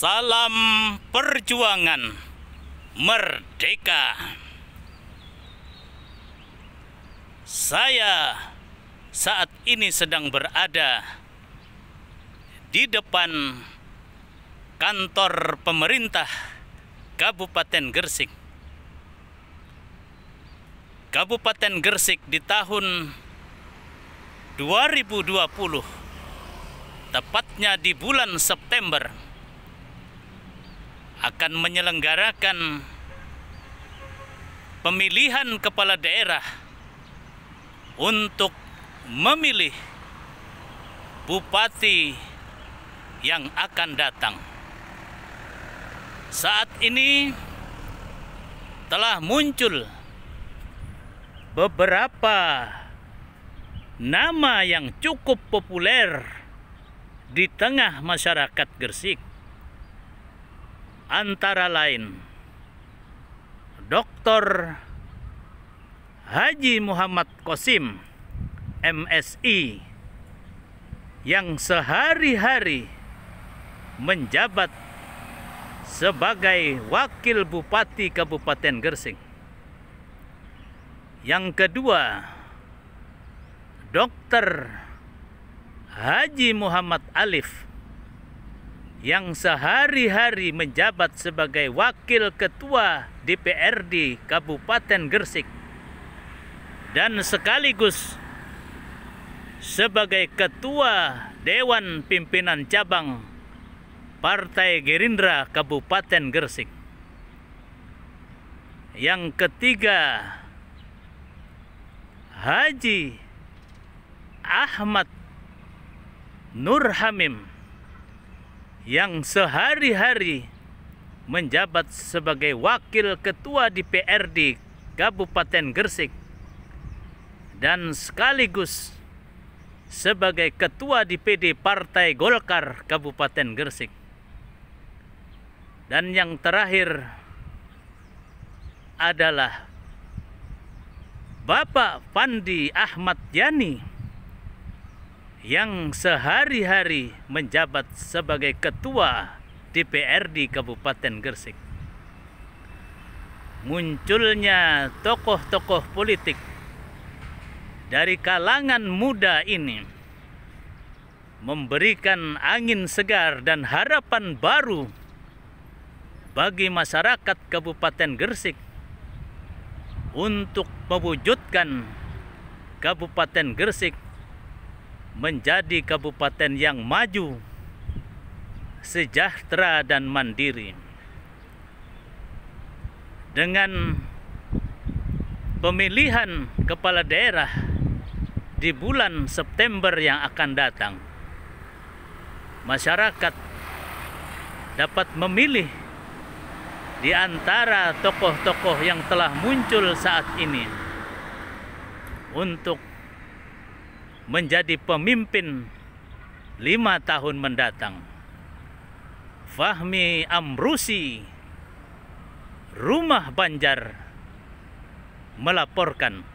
Salam perjuangan merdeka. Saya saat ini sedang berada di depan kantor pemerintah Kabupaten Gersik. Kabupaten Gersik di tahun 2020 tepatnya di bulan September akan menyelenggarakan pemilihan kepala daerah untuk memilih bupati yang akan datang. Saat ini telah muncul beberapa nama yang cukup populer di tengah masyarakat Gersik antara lain Dr. Haji Muhammad Kosim MSI yang sehari-hari menjabat sebagai wakil bupati Kabupaten Gersing. Yang kedua, Dr. Haji Muhammad Alif yang sehari-hari menjabat sebagai wakil ketua DPRD Kabupaten Gersik dan sekaligus sebagai ketua Dewan Pimpinan Cabang Partai Gerindra Kabupaten Gersik Yang ketiga, Haji Ahmad Nurhamim yang sehari-hari menjabat sebagai wakil ketua DPRD Kabupaten Gersik dan sekaligus sebagai ketua DPD Partai Golkar Kabupaten Gersik Dan yang terakhir adalah Bapak Fandi Ahmad Yani yang sehari-hari menjabat sebagai ketua DPRD Kabupaten Gersik, Munculnya tokoh-tokoh politik dari kalangan muda ini memberikan angin segar dan harapan baru bagi masyarakat Kabupaten Gersik untuk mewujudkan Kabupaten Gersik menjadi kabupaten yang maju, sejahtera dan mandiri. Dengan pemilihan kepala daerah di bulan September yang akan datang, masyarakat dapat memilih di antara tokoh-tokoh yang telah muncul saat ini untuk menjadi pemimpin lima tahun mendatang. Fahmi Amrusi, Rumah Banjar, melaporkan.